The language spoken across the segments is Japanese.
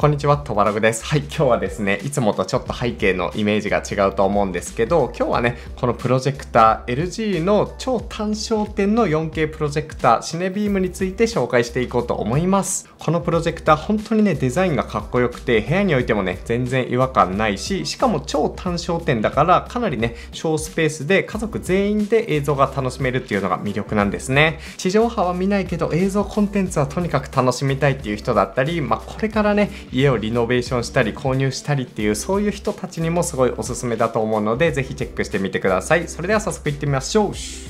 こんにちは、とばログです。はい、今日はですね、いつもとちょっと背景のイメージが違うと思うんですけど、今日はね、このプロジェクター LG の超単焦点の 4K プロジェクターシネビームについて紹介していこうと思います。このプロジェクター本当にね、デザインがかっこよくて、部屋に置いてもね、全然違和感ないし、しかも超単焦点だから、かなりね、小スペースで家族全員で映像が楽しめるっていうのが魅力なんですね。地上波は見ないけど、映像コンテンツはとにかく楽しみたいっていう人だったり、まあこれからね、家をリノベーションしたり購入したりっていうそういう人たちにもすごいおすすめだと思うのでぜひチェックしてみてくださいそれでは早速いってみましょう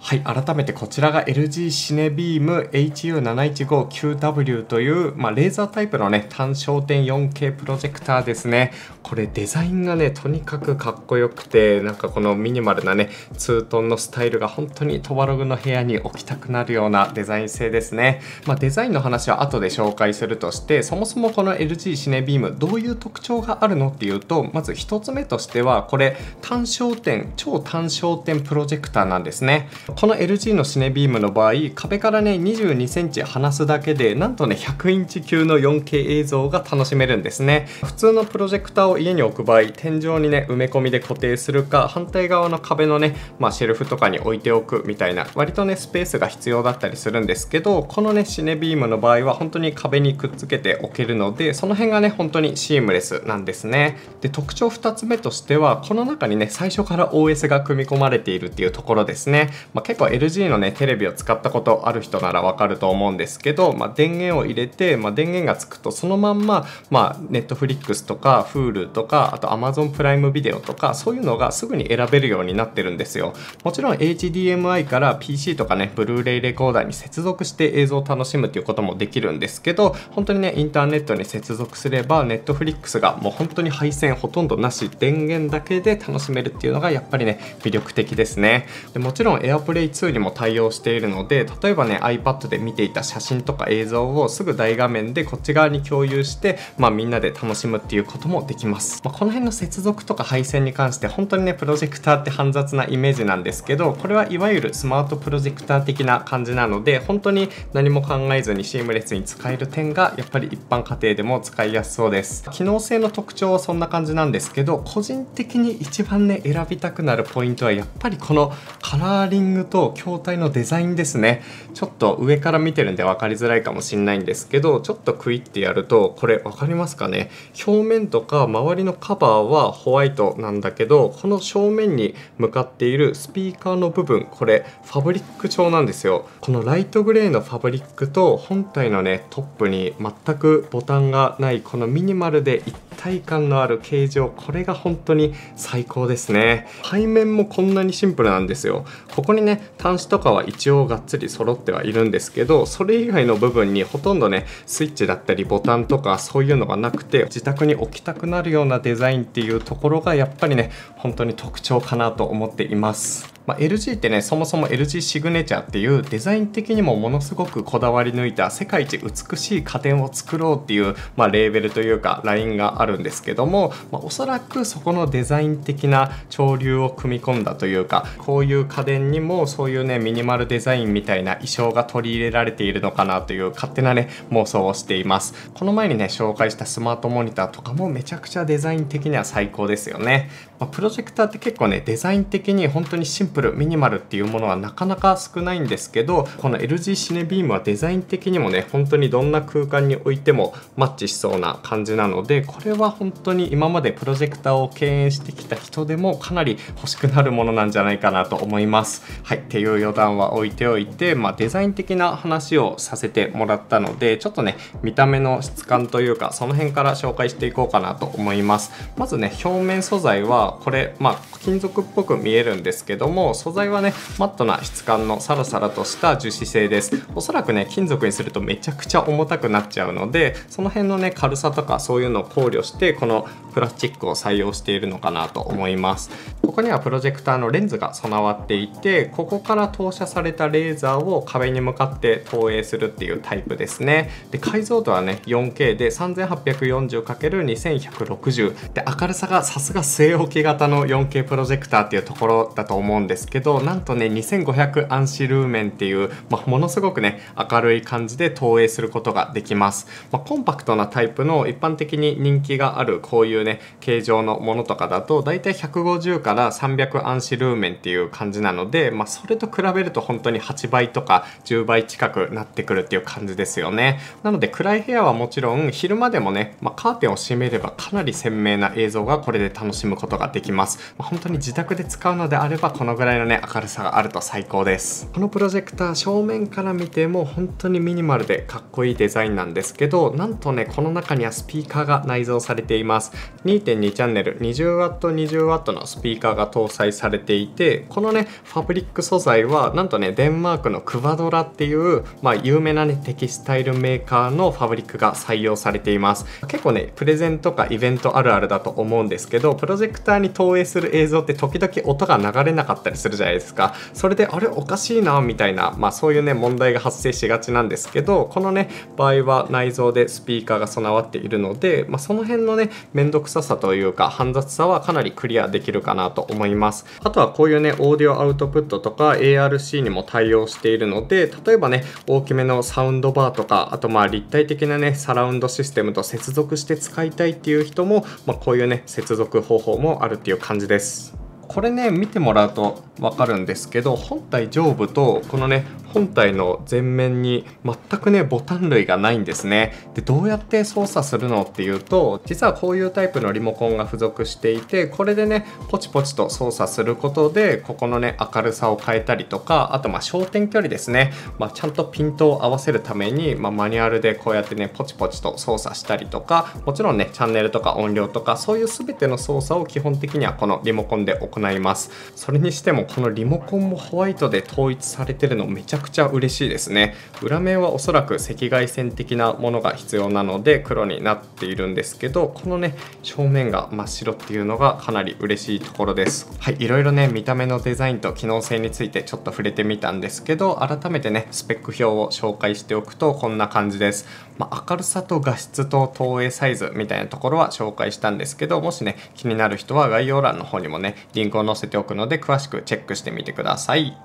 はい、改めてこちらが LG シネビーム HU715QW という、まあ、レーザータイプのね、単焦点 4K プロジェクターですね。これデザインがね、とにかくかっこよくて、なんかこのミニマルなね、ツートンのスタイルが本当にトバログの部屋に置きたくなるようなデザイン性ですね。まあ、デザインの話は後で紹介するとして、そもそもこの LG シネビーム、どういう特徴があるのっていうと、まず1つ目としては、これ単焦点、超単焦点プロジェクターなんですね。この LG のシネビームの場合壁からね 22cm 離すだけでなんとね100インチ級の 4K 映像が楽しめるんですね普通のプロジェクターを家に置く場合天井にね埋め込みで固定するか反対側の壁のね、まあ、シェルフとかに置いておくみたいな割とねスペースが必要だったりするんですけどこのねシネビームの場合は本当に壁にくっつけておけるのでその辺がね本当にシームレスなんですねで特徴2つ目としてはこの中にね最初から OS が組み込まれているっていうところですね、まあ、結構 LG のねテレビを使ったことある人ならわかると思うんですけど、まあ、電源を入れて、まあ、電源がつくとそのまんま、まあ、Netflix とか Hulu とかあと Amazon プライムビデオとかそういうのがすぐに選べるようになってるんですよもちろん HDMI から PC とかねブルーレイレコーダーに接続して映像を楽しむっていうこともできるんですけど本当にねインターネットに接続すれば Netflix がもう本当に配線ほとんどなし電源だけで楽しめるっていうのがやっぱりね魅力的ですねでもちろん AirPods Play2 にも対応しているので例えばね iPad で見ていた写真とか映像をすぐ大画面でこっち側に共有して、まあ、みんなで楽しむっていうこともできます、まあ、この辺の接続とか配線に関して本当にねプロジェクターって煩雑なイメージなんですけどこれはいわゆるスマートプロジェクター的な感じなので本当に何も考えずにシームレスに使える点がやっぱり一般家庭でも使いやすそうです機能性の特徴はそんな感じなんですけど個人的に一番ね選びたくなるポイントはやっぱりこのカラーリンググと筐体のデザインですねちょっと上から見てるんで分かりづらいかもしんないんですけどちょっとクイってやるとこれ分かりますかね表面とか周りのカバーはホワイトなんだけどこの正面に向かっているスピーカーの部分これファブリック調なんですよこのライトグレーのファブリックと本体のねトップに全くボタンがないこのミニマルで一体感のある形状これが本当に最高ですね背面もこんなにシンプルなんですよここにね端子とかは一応がっつり揃ってはいるんですけどそれ以外の部分にほとんどねスイッチだったりボタンとかそういうのがなくて自宅に置きたくなるようなデザインっていうところがやっぱりね本当に特徴かなと思っています。まあ、LG ってねそもそも LG シグネチャーっていうデザイン的にもものすごくこだわり抜いた世界一美しい家電を作ろうっていう、まあ、レーベルというかラインがあるんですけども、まあ、おそらくそこのデザイン的な潮流を組み込んだというかこういう家電にもそういうねミニマルデザインみたいな衣装が取り入れられているのかなという勝手なね妄想をしていますこの前にね紹介したスマートモニターとかもめちゃくちゃデザイン的には最高ですよねまプロジェクターって結構ねデザイン的に本当にシンプルミニマルっていうものはなかなか少ないんですけどこの LG シネビームはデザイン的にもね本当にどんな空間に置いてもマッチしそうな感じなのでこれは本当に今までプロジェクターを敬遠してきた人でもかなり欲しくなるものなんじゃないかなと思いますはいっていう余談は置いておいて、まあ、デザイン的な話をさせてもらったのでちょっとね見た目の質感というかその辺から紹介していこうかなと思いますまずね表面素材はこれ、まあ、金属っぽく見えるんですけども素材はねマットな質感のサラサラとした樹脂製ですおそらくね金属にするとめちゃくちゃ重たくなっちゃうのでその辺のね軽さとかそういうのを考慮してこのプラスチックを採用しているのかなと思いますここにはプロジェクターのレンズが備わっていてここから投射されたレーザーを壁に向かって投影するっていうタイプですねで解像度はね 4K で 3840×2160 で明るさがさすが据え置き式型の 4K プロジェクターっていうところだと思うんですけどなんとね2500アンシルーメンっていう、まあ、ものすごくね明るい感じで投影することができます、まあ、コンパクトなタイプの一般的に人気があるこういうね形状のものとかだとだいたい150から300アンシルーメンっていう感じなので、まあ、それと比べると本当に8倍とか10倍近くなってくるっていう感じですよねなので暗い部屋はもちろん昼間でもね、まあ、カーテンを閉めればかなり鮮明な映像がこれで楽しむことがができます。まあ、本当に自宅で使うのであれば、このぐらいのね、明るさがあると最高です。このプロジェクター、正面から見ても本当にミニマルでかっこいいデザインなんですけど、なんとね、この中にはスピーカーが内蔵されています。2.2チャンネル、20W、20W のスピーカーが搭載されていて、このね、ファブリック素材は、なんとね、デンマークのクバドラっていう、まあ、有名なね、テキスタイルメーカーのファブリックが採用されています。結構ね、プレゼントかイベントあるあるだと思うんですけど、プロジェクターーに投影する映像って時々音が流れなかったりするじゃないですかそれであれおかしいなみたいな、まあ、そういうね問題が発生しがちなんですけどこのね場合は内蔵でスピーカーが備わっているので、まあ、その辺のね面倒くささというか煩雑さはかなりクリアできるかなと思いますあとはこういうねオーディオアウトプットとか ARC にも対応しているので例えばね大きめのサウンドバーとかあとまあ立体的なねサラウンドシステムと接続して使いたいっていう人も、まあ、こういうね接続方法もあるっていう感じですこれね見てもらうと分かるんですけど本体上部とこのね本体の前面に全くねボタン類がないんですねでどうやって操作するのっていうと実はこういうタイプのリモコンが付属していてこれでねポチポチと操作することでここのね明るさを変えたりとかあとまあ焦点距離ですね、まあ、ちゃんとピントを合わせるために、まあ、マニュアルでこうやってねポチポチと操作したりとかもちろんねチャンネルとか音量とかそういう全ての操作を基本的にはこのリモコンで行いますそれにしてもこのリモコンもホワイトで統一されてるのめちゃゃくちゃ嬉しいですね裏面はおそらく赤外線的なものが必要なので黒になっているんですけどこのね正面が真っ白っていうのがかなり嬉しいところですはいいろいろね見た目のデザインと機能性についてちょっと触れてみたんですけど改めてねスペック表を紹介しておくとこんな感じです、まあ、明るさと画質と投影サイズみたいなところは紹介したんですけどもしね気になる人は概要欄の方にもねリンクを載せておくので詳しくチェックしてみてください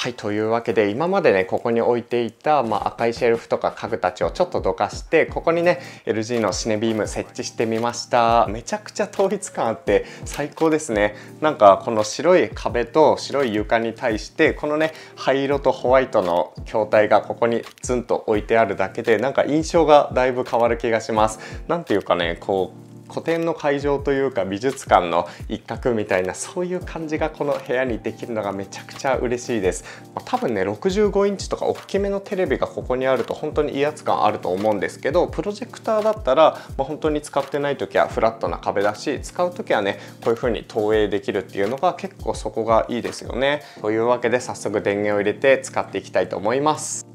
はいというわけで今までねここに置いていた、まあ、赤いシェルフとか家具たちをちょっとどかしてここにね LG のシネビーム設置してみましためちゃくちゃ統一感あって最高ですねなんかこの白い壁と白い床に対してこのね灰色とホワイトの筐体がここにズンと置いてあるだけでなんか印象がだいぶ変わる気がします何ていうかねこう古典の会場というか美術館の一角みたいなそういう感じがこの部屋にできるのがめちゃくちゃ嬉しいです、まあ、多分ね65インチとか大きめのテレビがここにあると本当に威圧感あると思うんですけどプロジェクターだったら、まあ、本当に使ってない時はフラットな壁だし使う時はねこういう風に投影できるっていうのが結構そこがいいですよねというわけで早速電源を入れて使っていきたいと思います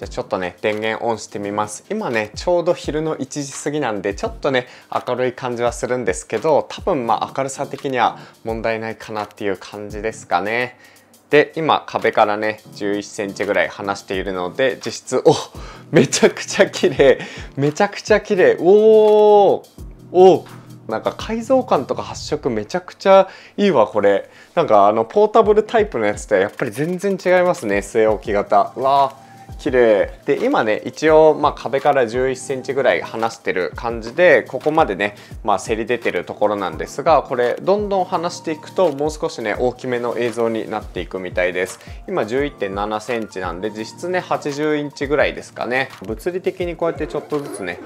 じゃあちょっとね、電源オンしてみます。今ね、ちょうど昼の1時過ぎなんで、ちょっとね、明るい感じはするんですけど、多分まあ明るさ的には問題ないかなっていう感じですかね。で今壁からね11センチぐらい離しているので実質おめちゃくちゃ綺麗めちゃくちゃ綺麗おーおなんか改造感とか発色めちゃくちゃいいわこれなんかあのポータブルタイプのやつとはやっぱり全然違いますね据え置き型わ綺麗で今ね一応まあ壁から1 1センチぐらい離してる感じでここまでねまあせり出てるところなんですがこれどんどん離していくともう少しね大きめの映像になっていくみたいです今11.7センチなんで実質ね80インチぐらいですかね物理的にこうやってちょっとずつね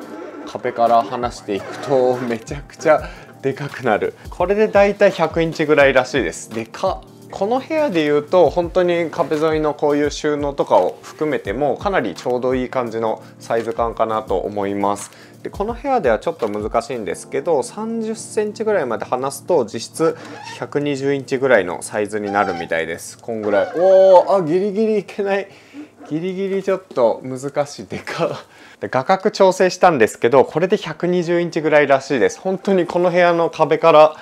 壁から離していくとめちゃくちゃでかくなるこれでだいたい100インチぐらいらしいですでかっこの部屋で言うと本当に壁沿いのこういう収納とかを含めてもかなりちょうどいい感じのサイズ感かなと思いますでこの部屋ではちょっと難しいんですけど3 0センチぐらいまで離すと実質120インチぐらいのサイズになるみたいですこんぐらいおおあギリギリいけないギリギリちょっと難しいでかで画角調整したんですけどこれで120インチぐらいらしいです本当にこの部屋の壁から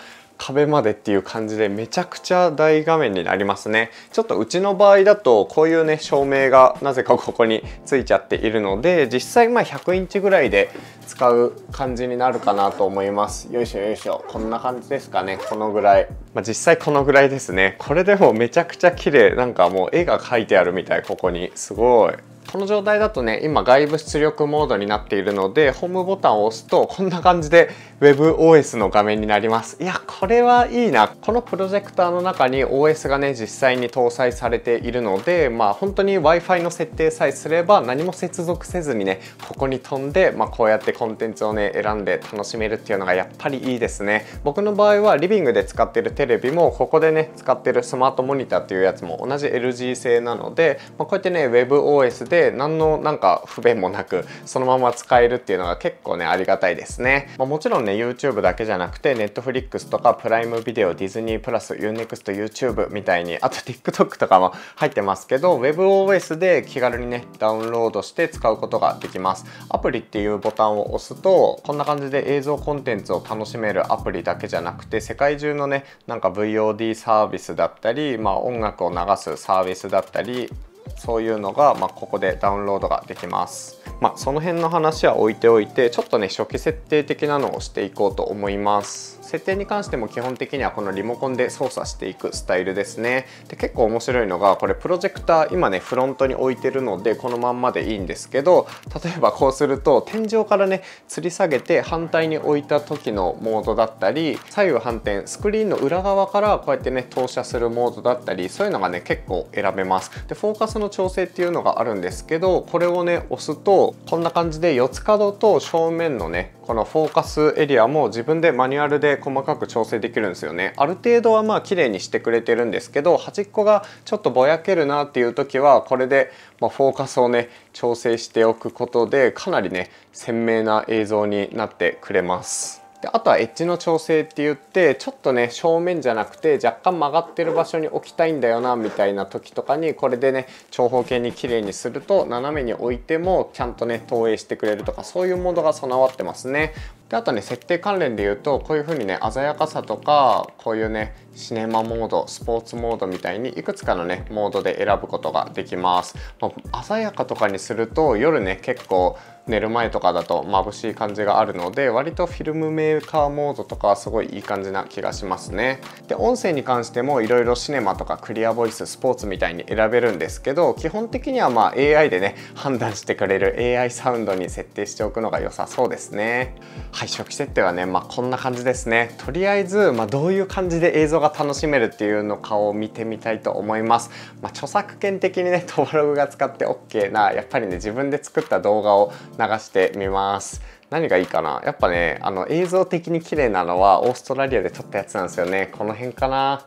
壁までっていう感じでめちゃくちゃ大画面になりますねちょっとうちの場合だとこういうね照明がなぜかここについちゃっているので実際まあ100インチぐらいで使う感じになるかなと思いますよいしょよいしょこんな感じですかねこのぐらいまあ、実際このぐらいですねこれでもめちゃくちゃ綺麗なんかもう絵が描いてあるみたいここにすごいこの状態だとね今外部出力モードになっているのでホームボタンを押すとこんな感じで WebOS の画面になります。いや、これはいいな。このプロジェクターの中に OS がね、実際に搭載されているので、まあ本当に Wi-Fi の設定さえすれば何も接続せずにね、ここに飛んで、まあ、こうやってコンテンツをね、選んで楽しめるっていうのがやっぱりいいですね。僕の場合はリビングで使ってるテレビも、ここでね、使ってるスマートモニターっていうやつも同じ LG 製なので、まあ、こうやってね、WebOS で何のなんか不便もなく、そのまま使えるっていうのが結構ね、ありがたいですね。まあ、もちろんね、ね YouTube だけじゃなくて Netflix とかプライムビデオディズニープラス UNEXT YouTube みたいにあと TikTok とかも入ってますけど WebOS で気軽にねダウンロードして使うことができますアプリっていうボタンを押すとこんな感じで映像コンテンツを楽しめるアプリだけじゃなくて世界中のねなんか VOD サービスだったり、まあ、音楽を流すサービスだったりそういうのが、まあ、ここでダウンロードができます。まあ、その辺の話は置いておいてちょっとね初期設定的なのをしていこうと思います設定に関しても基本的にはこのリモコンで操作していくスタイルですねで結構面白いのがこれプロジェクター今ねフロントに置いてるのでこのまんまでいいんですけど例えばこうすると天井からね吊り下げて反対に置いた時のモードだったり左右反転スクリーンの裏側からこうやってね投射するモードだったりそういうのがね結構選べますでフォーカスその調整っていうのがあるんですけどこれをね押すとこんな感じで四つ角と正面のねこのフォーカスエリアも自分でマニュアルで細かく調整できるんですよねある程度はまあ綺麗にしてくれてるんですけど端っこがちょっとぼやけるなっていう時はこれでまフォーカスをね調整しておくことでかなりね鮮明な映像になってくれます。であとはエッジの調整って言ってちょっとね正面じゃなくて若干曲がってる場所に置きたいんだよなみたいな時とかにこれでね長方形に綺麗にすると斜めに置いてもちゃんとね投影してくれるとかそういうモードが備わってますね。であとね設定関連で言うとこういう風にね鮮やかさとかこういうねシネマモードスポーツモードみたいにいくつかのねモードで選ぶことができます。まあ、鮮やかとかにすると夜ね結構寝る前とかだと眩しい感じがあるので割とフィルムメーカーモードとかはすごいいい感じな気がしますねで音声に関してもいろいろシネマとかクリアボイススポーツみたいに選べるんですけど基本的にはまあ AI でね判断してくれる AI サウンドに設定しておくのが良さそうですねはい初期設定はねまあこんな感じですねとりあえずまあ、どういう感じで映像が楽しめるっていうのかを見てみたいと思いますまあ、著作権的にねトバログが使って OK なやっぱりね自分で作った動画を流してみます何がいいかなやっぱねあの映像的に綺麗なのはオーストラリアで撮ったやつなんですよねこの辺かな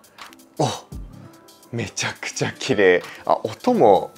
おめちゃくちゃ綺麗あ音も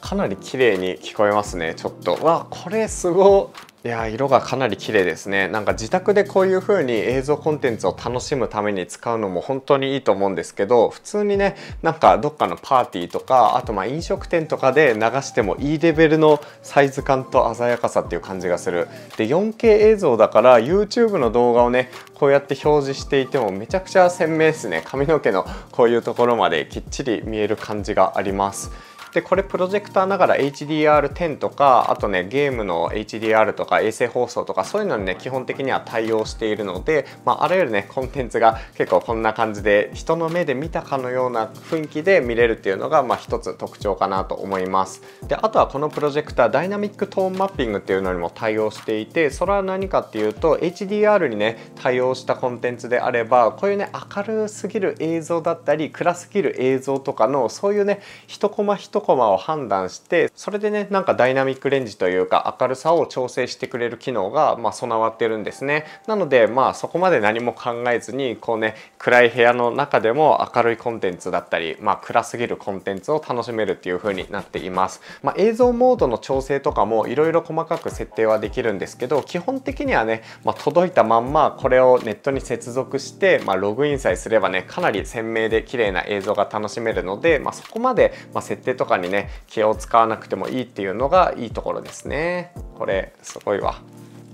かなり綺麗に聞こえますねちょっとわこれすごいや色がかなり綺麗ですねなんか自宅でこういう風に映像コンテンツを楽しむために使うのも本当にいいと思うんですけど普通にねなんかどっかのパーティーとかあとまあ飲食店とかで流してもいいレベルのサイズ感と鮮やかさっていう感じがするで 4K 映像だから YouTube の動画をねこうやって表示していてもめちゃくちゃ鮮明ですね髪の毛のこういうところまできっちり見える感じがありますでこれプロジェクターながら HDR10 とかあとねゲームの HDR とか衛星放送とかそういうのにね基本的には対応しているので、まあ、あらゆるねコンテンツが結構こんな感じで人の目で見たかのような雰囲気で見れるっていうのが、まあ、一つ特徴かなと思いますであとはこのプロジェクターダイナミックトーンマッピングっていうのにも対応していてそれは何かっていうと HDR にね対応したコンテンツであればこういうね明るすぎる映像だったり暗すぎる映像とかのそういうね一コマ一コマを判断してそれでねなんかダイナミックレンジというか明るさを調整してくれる機能がまあ備わってるんですねなのでまあそこまで何も考えずにこうね暗い部屋の中でも明るいコンテンツだったりまあ暗すぎるコンテンツを楽しめるっていう風になっています、まあ、映像モードの調整とかもいろいろ細かく設定はできるんですけど基本的にはね、まあ、届いたまんまこれをネットに接続して、まあ、ログインさえすればねかなり鮮明で綺麗な映像が楽しめるので、まあ、そこまで、ま設定とかかにね気を使わなくてもいいっていうのがいいところですねこれすごいわ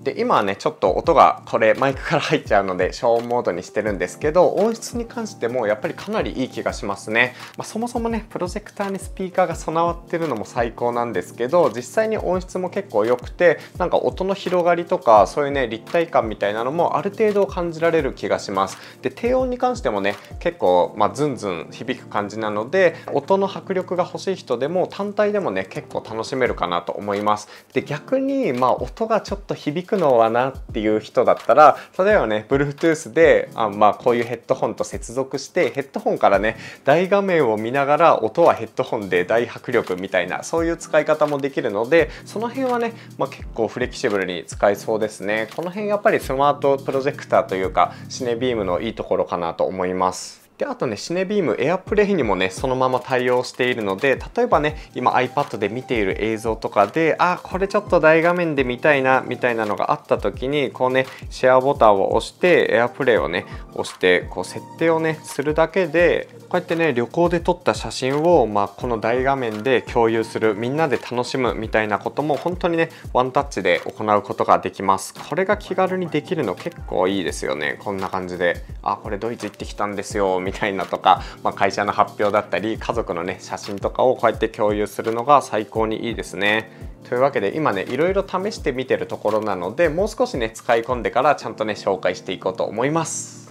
で今はねちょっと音がこれマイクから入っちゃうので消音モードにしてるんですけど音質に関してもやっぱりかなりいい気がしますね、まあ、そもそもねプロジェクターにスピーカーが備わってるのも最高なんですけど実際に音質も結構良くてなんか音の広がりとかそういうね立体感みたいなのもある程度感じられる気がしますで低音に関してもね結構まあズンズン響く感じなので音の迫力が欲しい人でも単体でもね結構楽しめるかなと思いますで逆にまあ音がちょっと響くくのはなっていう人だったら例えばね Bluetooth であ、まあ、こういうヘッドホンと接続してヘッドホンからね大画面を見ながら音はヘッドホンで大迫力みたいなそういう使い方もできるのでその辺はね、まあ、結構フレキシブルに使えそうですねこの辺やっぱりスマートプロジェクターというかシネビームのいいところかなと思います。であとねシネビーム AirPlay にもねそのまま対応しているので例えばね今 iPad で見ている映像とかであこれちょっと大画面で見たいなみたいなのがあった時にこうねシェアボタンを押して AirPlay をね押してこう設定をねするだけでこうやってね旅行で撮った写真を、まあ、この大画面で共有するみんなで楽しむみたいなことも本当にねワンタッチで行うことができますこれが気軽にできるの結構いいですよねこんな感じであこれドイツ行ってきたんですよみみたいなとか、まあ、会社の発表だったり家族のね写真とかをこうやって共有するのが最高にいいですね。というわけで今ねいろいろ試してみてるところなのでもう少しね使い込んでからちゃんとね紹介していこうと思います。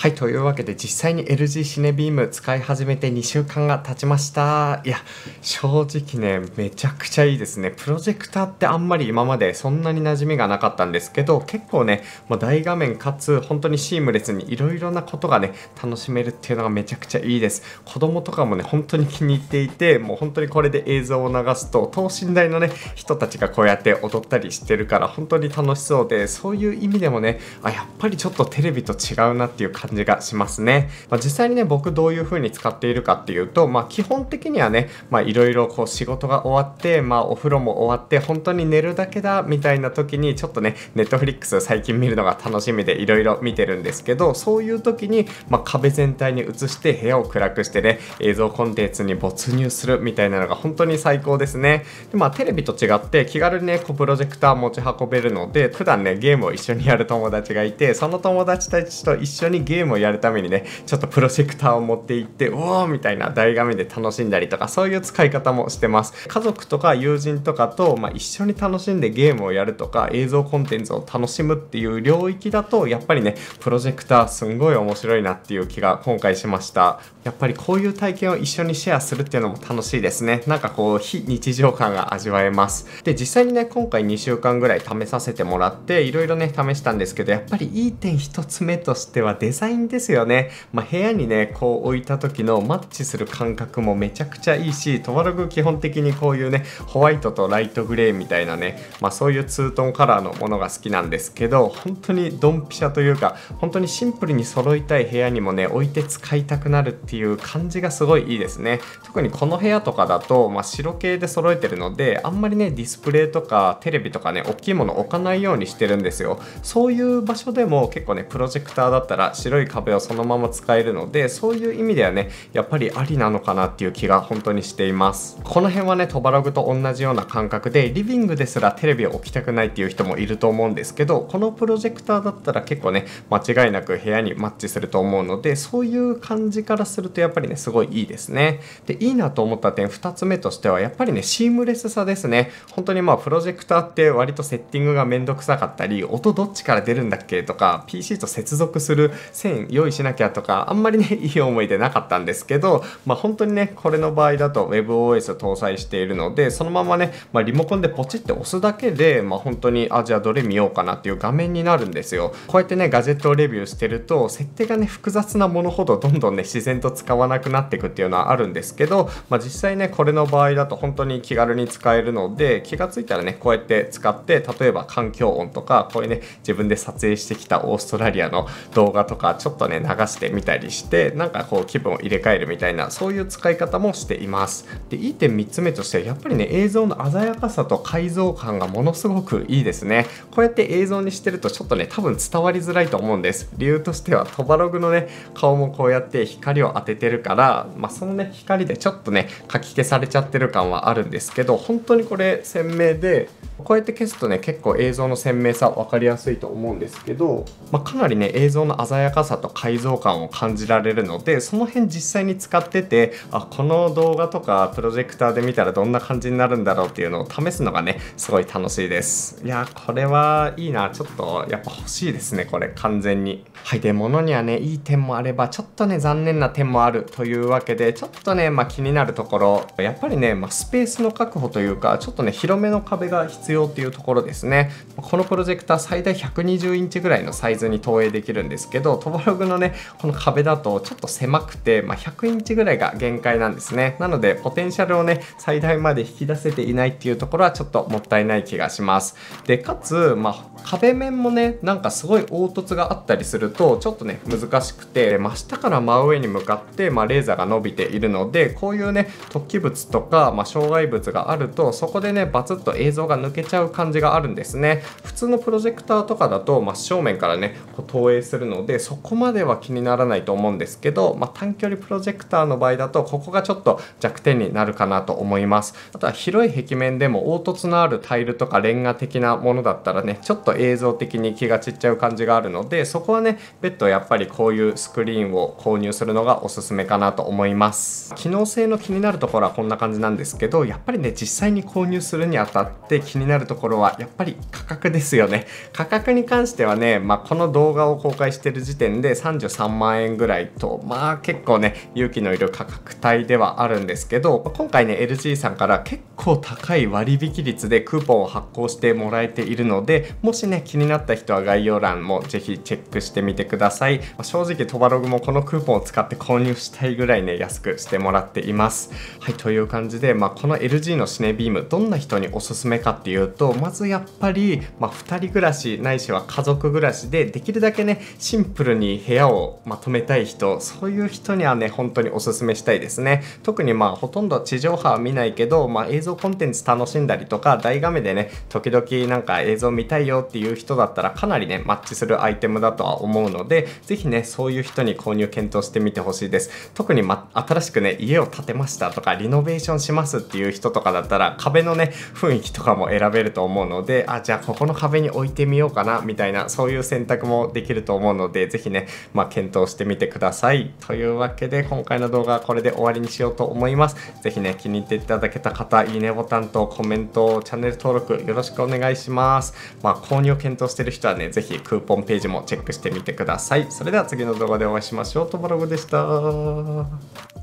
はい、というわけで実際に LG シネビーム使い始めて2週間が経ちました。いや、正直ね、めちゃくちゃいいですね。プロジェクターってあんまり今までそんなに馴染みがなかったんですけど、結構ね、もう大画面かつ本当にシームレスにいろいろなことがね、楽しめるっていうのがめちゃくちゃいいです。子供とかもね、本当に気に入っていて、もう本当にこれで映像を流すと、等身大のね、人たちがこうやって踊ったりしてるから本当に楽しそうで、そういう意味でもね、あ、やっぱりちょっとテレビと違うなっていう感じ感じがしますね。まあ、実際にね、僕どういう風に使っているかっていうと、まあ、基本的にはね、まあ、いろいろこう仕事が終わって、まあ、お風呂も終わって、本当に寝るだけだ、みたいな時に、ちょっとね、ネットフリックス最近見るのが楽しみでいろいろ見てるんですけど、そういう時に、まあ、壁全体に映して部屋を暗くしてね、映像コンテンツに没入するみたいなのが本当に最高ですね。でまあ、テレビと違って気軽にね、こうプロジェクター持ち運べるので、普段ね、ゲームを一緒にやる友達がいて、その友達たちと一緒にゲームゲームをやるためにねちょっとプロジェクターを持って行っておおみたいな大画面で楽しんだりとかそういう使い方もしてます家族とか友人とかと、まあ、一緒に楽しんでゲームをやるとか映像コンテンツを楽しむっていう領域だとやっぱりねプロジェクターすんごい面白いなっていう気が今回しましたやっぱりこういう体験を一緒にシェアするっていうのも楽しいですねなんかこう非日常感が味わえますで実際にね今回2週間ぐらい試させてもらっていろいろね試したんですけどやっぱりいい点1つ目としてはデザインですよね、まあ、部屋にねこう置いた時のマッチする感覚もめちゃくちゃいいしトワログ基本的にこういうねホワイトとライトグレーみたいなね、まあ、そういうツートンカラーのものが好きなんですけど本当にドンピシャというか本当にシンプルに揃いたい部屋にもね置いて使いたくなるっていういう感じがすごいいいですね特にこの部屋とかだと、まあ、白系で揃えてるのであんまりねディスプレイとかテレビとかね大きいもの置かないようにしてるんですよそういう場所でも結構ねプロジェクターだったら白い壁をそのまま使えるのでそういう意味ではねやっぱりありなのかなっていう気が本当にしていますこの辺はねトバログと同じような感覚でリビングですらテレビを置きたくないっていう人もいると思うんですけどこのプロジェクターだったら結構ね間違いなく部屋にマッチすると思うのでそういう感じからするるとやっぱりねすごいいいですねでいいなと思った点2つ目としてはやっぱりねシームレスさですね本当にまあプロジェクターって割とセッティングがめんどくさかったり音どっちから出るんだっけとか PC と接続する線用意しなきゃとかあんまりね いい思い出なかったんですけどまあ本当にねこれの場合だと WebOS を搭載しているのでそのままね、まあ、リモコンでポチって押すだけでまあ本当にあじゃあどれ見ようかなっていう画面になるんですよこうやってねガジェットをレビューしてると設定がね複雑なものほどどんどんね自然とと使わなくなっていくっていうのはあるんですけど、まあ、実際ねこれの場合だと本当に気軽に使えるので気がついたらねこうやって使って例えば環境音とかこういうね自分で撮影してきたオーストラリアの動画とかちょっとね流してみたりしてなんかこう気分を入れ替えるみたいなそういう使い方もしています。でいい点3つ目としてやっぱりね映像の鮮やかさと解像感がものすごくいいですね。こうやって映像にしてるとちょっとね多分伝わりづらいと思うんです。理由としてはトバログのね顔もこうやって光を当ててるから、まあ、そのね光でちょっとねかき消されちゃってる感はあるんですけど本当にこれ鮮明でこうやって消すとね結構映像の鮮明さ分かりやすいと思うんですけど、まあ、かなりね映像の鮮やかさと解像感を感じられるのでその辺実際に使っててあこの動画とかプロジェクターで見たらどんな感じになるんだろうっていうのを試すのがねすごい楽しいですいやこれはいいなちょっとやっぱ欲しいですねこれ完全にはいで物にはねいい点もあればちょっとね残念な点もあるというわけでちょっとねまあ、気になるところやっぱりね、まあ、スペースの確保というかちょっとね広めの壁が必要必要っていうところですねこのプロジェクター最大120インチぐらいのサイズに投影できるんですけどトバログのねこの壁だとちょっと狭くて、まあ、100インチぐらいが限界なんですねなのでポテンシャルをね最大まで引き出せていないっていうところはちょっともったいない気がしますでかつ、まあ、壁面もねなんかすごい凹凸があったりするとちょっとね難しくて真下から真上に向かって、まあ、レーザーが伸びているのでこういうね突起物とか、まあ、障害物があるとそこでねバツッと映像が抜けけちゃう感じがあるんですね普通のプロジェクターとかだと真正面からねこう投影するのでそこまでは気にならないと思うんですけど、まあ、短距離プロジェクターの場合だとここがちょっと弱点になるかなと思いますあとは広い壁面でも凹凸のあるタイルとかレンガ的なものだったらねちょっと映像的に気が散っちゃう感じがあるのでそこはね別途やっぱりこういうスクリーンを購入するのがおすすめかなと思います機能性の気になるところはこんな感じなんですけどやっぱりね実際に購入するにあたって気にになるところはやっぱり価格ですよね価格に関してはね、まあ、この動画を公開してる時点で33万円ぐらいとまあ結構ね勇気のいる価格帯ではあるんですけど今回ね LG さんから結構高い割引率でクーポンを発行してもらえているのでもしね気になった人は概要欄もぜひチェックしてみてください、まあ、正直トバログもこのクーポンを使って購入したいぐらいね安くしてもらっていますはいという感じで、まあ、この LG のシネビームどんな人におすすめかっていううとまずやっぱり、まあ、2人暮らしないしは家族暮らしでできるだけねシンプルに部屋をまとめたい人そういう人にはね本当におすすめしたいですね特にまあほとんど地上波は見ないけど、まあ、映像コンテンツ楽しんだりとか大画面でね時々なんか映像見たいよっていう人だったらかなりねマッチするアイテムだとは思うので是非ねそういう人に購入検討してみてほしいです特に、ま、新しくね家を建てましたとかリノベーションしますっていう人とかだったら壁のね雰囲気とかも選選べると思うのであじゃあここの壁に置いてみようかなみたいなそういう選択もできると思うので是非ね、まあ、検討してみてくださいというわけで今回の動画はこれで終わりにしようと思います是非ね気に入っていただけた方いいねボタンとコメントチャンネル登録よろしくお願いしますまあ、購入を検討してる人はね是非クーポンページもチェックしてみてくださいそれでは次の動画でお会いしましょうトモログでした